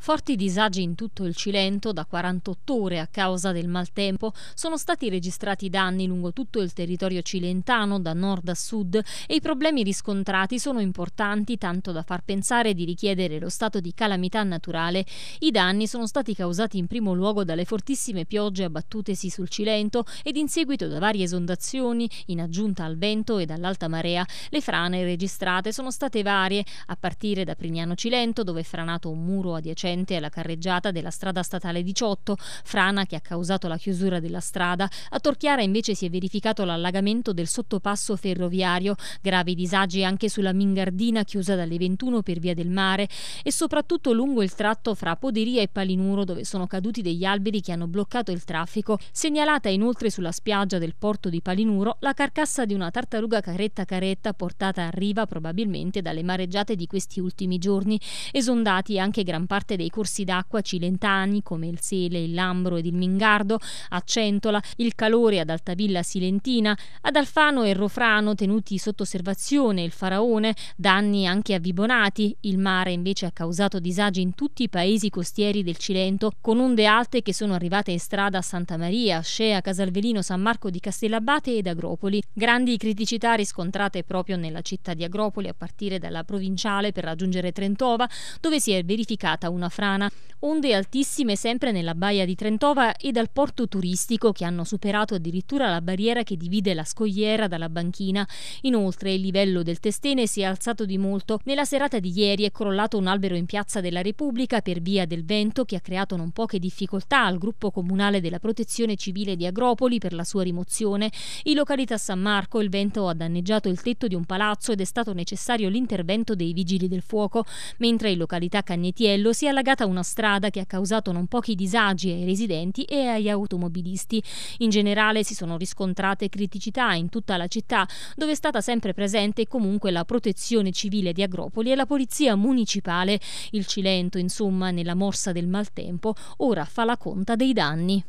Forti disagi in tutto il Cilento, da 48 ore a causa del maltempo, sono stati registrati danni lungo tutto il territorio cilentano, da nord a sud, e i problemi riscontrati sono importanti tanto da far pensare di richiedere lo stato di calamità naturale. I danni sono stati causati in primo luogo dalle fortissime piogge abbattutesi sul Cilento ed in seguito da varie esondazioni, in aggiunta al vento e dall'alta marea. Le frane registrate sono state varie, a partire da Prignano Cilento, dove è franato un muro adiacente recente alla carreggiata della strada statale 18, frana che ha causato la chiusura della strada, a Torchiara invece si è verificato l'allagamento del sottopasso ferroviario, gravi disagi anche sulla Mingardina chiusa dalle 21 per via del mare e soprattutto lungo il tratto fra Poderia e Palinuro dove sono caduti degli alberi che hanno bloccato il traffico. Segnalata inoltre sulla spiaggia del porto di Palinuro la carcassa di una tartaruga caretta caretta portata a riva probabilmente dalle mareggiate di questi ultimi giorni, esondati anche gran parte dei corsi d'acqua cilentani come il Sele, il Lambro ed il Mingardo, a Centola, il Calore ad Altavilla Silentina, ad Alfano e Rofrano tenuti sotto osservazione il Faraone, danni anche a Vibonati, il mare invece ha causato disagi in tutti i paesi costieri del Cilento, con onde alte che sono arrivate in strada a Santa Maria, Scea, Casalvelino, San Marco di Castellabate ed Agropoli. Grandi criticità riscontrate proprio nella città di Agropoli a partire dalla provinciale per raggiungere Trentova, dove si è verificata una continua frana, onde altissime sempre nella baia di Trentova e dal porto turistico che hanno superato addirittura la barriera che divide la scogliera dalla banchina. Inoltre il livello del Testene si è alzato di molto. Nella serata di ieri è crollato un albero in piazza della Repubblica per via del vento che ha creato non poche difficoltà al gruppo comunale della protezione civile di Agropoli per la sua rimozione. In località San Marco il vento ha danneggiato il tetto di un palazzo ed è stato necessario l'intervento dei vigili del fuoco, mentre in località Cagnetiello si è allargato allagata una strada che ha causato non pochi disagi ai residenti e agli automobilisti. In generale si sono riscontrate criticità in tutta la città, dove è stata sempre presente comunque la protezione civile di Agropoli e la polizia municipale. Il Cilento, insomma, nella morsa del maltempo, ora fa la conta dei danni.